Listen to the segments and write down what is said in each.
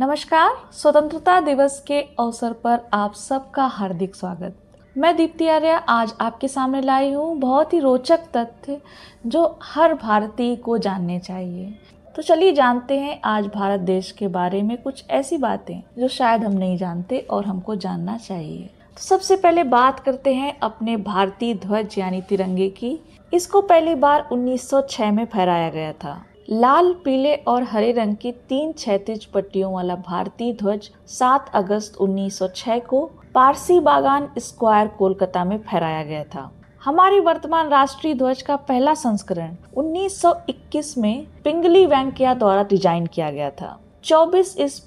नमस्कार स्वतंत्रता दिवस के अवसर पर आप सबका हार्दिक स्वागत मैं दीप्ति आर्य आज आपके सामने लाई हूँ बहुत ही रोचक तथ्य जो हर भारतीय को जानने चाहिए तो चलिए जानते हैं आज भारत देश के बारे में कुछ ऐसी बातें जो शायद हम नहीं जानते और हमको जानना चाहिए तो सबसे पहले बात करते हैं अपने भारतीय ध्वज यानी तिरंगे की इसको पहली बार 1906 में फहराया गया था लाल पीले और हरे रंग की तीन क्षैतिज पट्टियों वाला भारतीय ध्वज 7 अगस्त 1906 को पारसी बागान स्क्वायर कोलकाता में फहराया गया था हमारी वर्तमान राष्ट्रीय ध्वज का पहला संस्करण 1921 में पिंगली वैंकिया द्वारा डिजाइन किया गया था 24 इस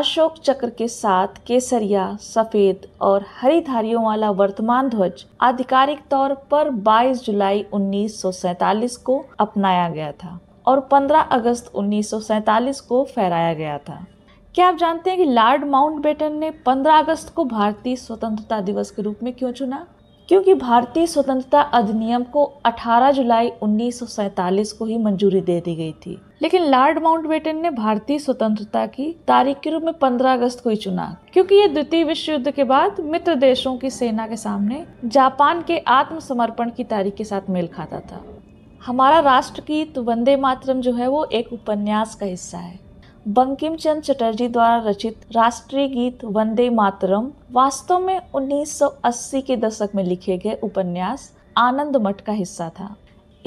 अशोक चक्र के साथ केसरिया सफेद और हरी धारियों वाला वर्तमान ध्वज आधिकारिक तौर पर 22 जुलाई 1947 को अपनाया गया था और 15 अगस्त 1947 को फहराया गया था क्या आप जानते हैं कि लॉर्ड माउंटबेटन ने 15 अगस्त को भारतीय स्वतंत्रता दिवस के रूप में क्यों चुना क्योंकि भारतीय स्वतंत्रता अधिनियम को 18 जुलाई 1947 को ही मंजूरी दे दी गई थी लेकिन लॉर्ड माउंटबेटन ने भारतीय स्वतंत्रता की तारीख के रूप में 15 अगस्त को ही चुना क्योंकि ये द्वितीय विश्व युद्ध के बाद मित्र देशों की सेना के सामने जापान के आत्मसमर्पण की तारीख के साथ मेल खाता था हमारा राष्ट्रगीत तो वंदे मातरम जो है वो एक उपन्यास का हिस्सा है बंकिम चंद चटर्जी द्वारा रचित राष्ट्रीय गीत वंदे मातरम वास्तव में 1980 के दशक में लिखे गए उपन्यास आनंद मठ का हिस्सा था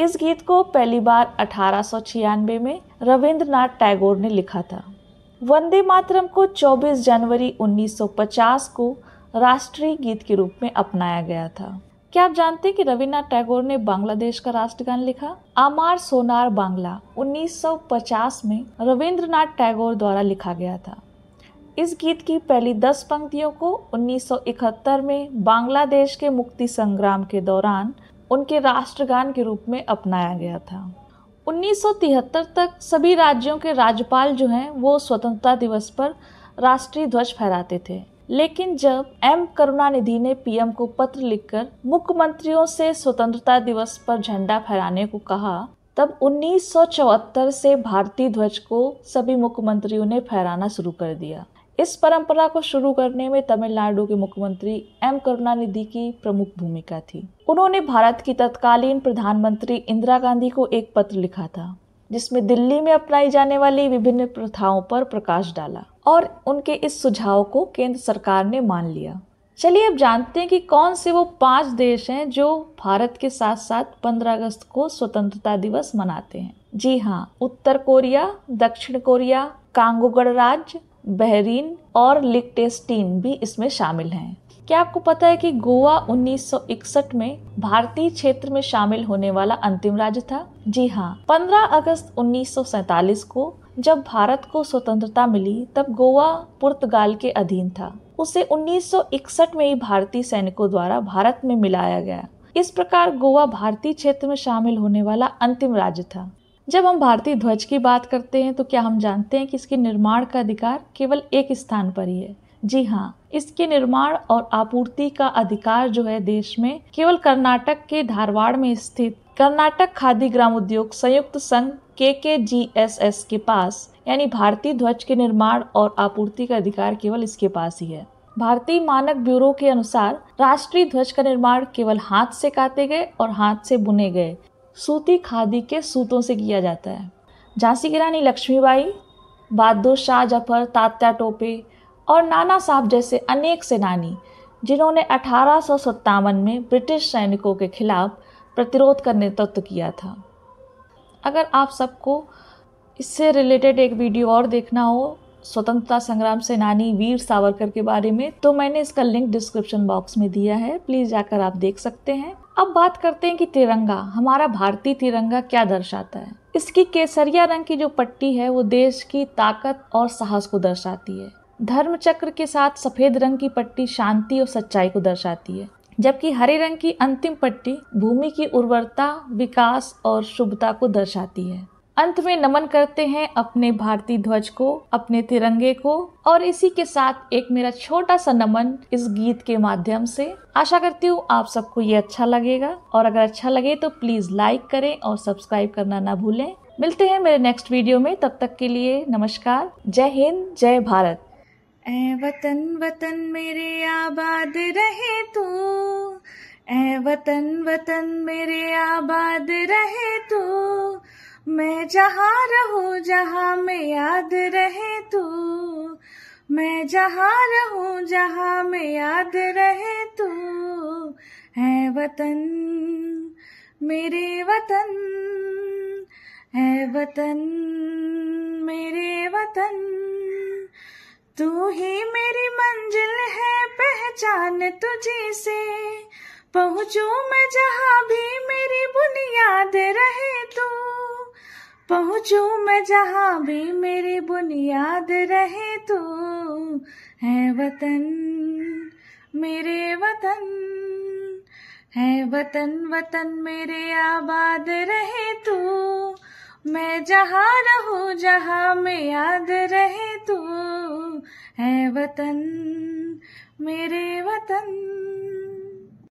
इस गीत को पहली बार अठारह में रविंद्रनाथ टैगोर ने लिखा था वंदे मातरम को 24 जनवरी 1950 को राष्ट्रीय गीत के रूप में अपनाया गया था क्या आप जानते हैं कि रविन्द्रनाथ टैगोर ने बांग्लादेश का राष्ट्रगान लिखा आमार सोनार बांग्ला 1950 में रविंद्रनाथ टैगोर द्वारा लिखा गया था इस गीत की पहली दस पंक्तियों को 1971 में बांग्लादेश के मुक्ति संग्राम के दौरान उनके राष्ट्रगान के रूप में अपनाया गया था 1973 तक सभी राज्यों के राज्यपाल जो हैं वो स्वतंत्रता दिवस पर राष्ट्रीय ध्वज फहराते थे लेकिन जब एम करुणानिधि ने पीएम को पत्र लिखकर मुख्यमंत्रियों से स्वतंत्रता दिवस पर झंडा फहराने को कहा तब 1974 से भारतीय ध्वज को सभी मुख्यमंत्रियों ने फहराना शुरू कर दिया इस परंपरा को शुरू करने में तमिलनाडु के मुख्यमंत्री एम करुणानिधि की प्रमुख भूमिका थी उन्होंने भारत की तत्कालीन प्रधानमंत्री इंदिरा गांधी को एक पत्र लिखा था जिसमें दिल्ली में अपनाई जाने वाली विभिन्न प्रथाओं पर प्रकाश डाला और उनके इस सुझाव को केंद्र सरकार ने मान लिया चलिए अब जानते हैं कि कौन से वो पांच देश हैं जो भारत के साथ साथ 15 अगस्त को स्वतंत्रता दिवस मनाते हैं जी हाँ उत्तर कोरिया दक्षिण कोरिया कांगो गणराज्य बहरीन और लिक्टेस्टीन भी इसमें शामिल हैं क्या आपको पता है कि गोवा 1961 में भारतीय क्षेत्र में शामिल होने वाला अंतिम राज्य था जी हाँ 15 अगस्त 1947 को जब भारत को स्वतंत्रता मिली तब गोवा पुर्तगाल के अधीन था उसे 1961 में ही भारतीय सैनिकों द्वारा भारत में मिलाया गया इस प्रकार गोवा भारतीय क्षेत्र में शामिल होने वाला अंतिम राज्य था जब हम भारतीय ध्वज की बात करते हैं तो क्या हम जानते हैं कि इसके निर्माण का अधिकार केवल एक स्थान पर ही है जी हाँ इसके निर्माण और आपूर्ति का अधिकार जो है देश में केवल कर्नाटक के धारवाड़ में स्थित कर्नाटक खादी ग्राम उद्योग संयुक्त संघ के के जी एस एस के पास यानी भारतीय ध्वज के निर्माण और आपूर्ति का अधिकार केवल इसके पास ही है भारतीय मानक ब्यूरो के अनुसार राष्ट्रीय ध्वज का निर्माण केवल हाथ से काटे गए और हाथ से बुने गए सूती खादी के सूतों से किया जाता है झांसी की रानी लक्ष्मीबाई बहादुर शाह जफर तात्या टोपे और नाना साहब जैसे अनेक सेनानी जिन्होंने अठारह में ब्रिटिश सैनिकों के खिलाफ प्रतिरोध का नेतृत्व किया था अगर आप सबको इससे रिलेटेड एक वीडियो और देखना हो स्वतंत्रता संग्राम सेनानी वीर सावरकर के बारे में तो मैंने इसका लिंक डिस्क्रिप्शन बॉक्स में दिया है प्लीज़ जाकर आप देख सकते हैं अब बात करते हैं कि तिरंगा हमारा भारतीय तिरंगा क्या दर्शाता है इसकी केसरिया रंग की जो पट्टी है वो देश की ताकत और साहस को दर्शाती है धर्म चक्र के साथ सफेद रंग की पट्टी शांति और सच्चाई को दर्शाती है जबकि हरे रंग की अंतिम पट्टी भूमि की उर्वरता विकास और शुभता को दर्शाती है अंत में नमन करते हैं अपने भारतीय ध्वज को अपने तिरंगे को और इसी के साथ एक मेरा छोटा सा नमन इस गीत के माध्यम से आशा करती हूँ आप सबको ये अच्छा लगेगा और अगर अच्छा लगे तो प्लीज लाइक करें और सब्सक्राइब करना ना भूलें मिलते हैं मेरे नेक्स्ट वीडियो में तब तक के लिए नमस्कार जय हिंद जय भारत ऐ वतन वतन मेरे आबाद रहे तू ऐ वतन वतन मेरे आबाद रहे तू मैं जहाँ रहूँ जहाँ में याद रहे तू मैं जहाँ रहूँ जहाँ में याद रहे तू है वतन मेरे वतन है वतन मेरे वतन तू ही मेरी मंजिल है पहचान तुझे से पहुंचू मैं जहां भी मेरी बुनियाद रहे तू पहुंचू मैं जहां भी मेरी बुनियाद रहे तू है वतन मेरे वतन है वतन वतन मेरे आबाद रहे तू मैं जहां रहूं जहां मैं याद रहे तू है वतन मेरे वतन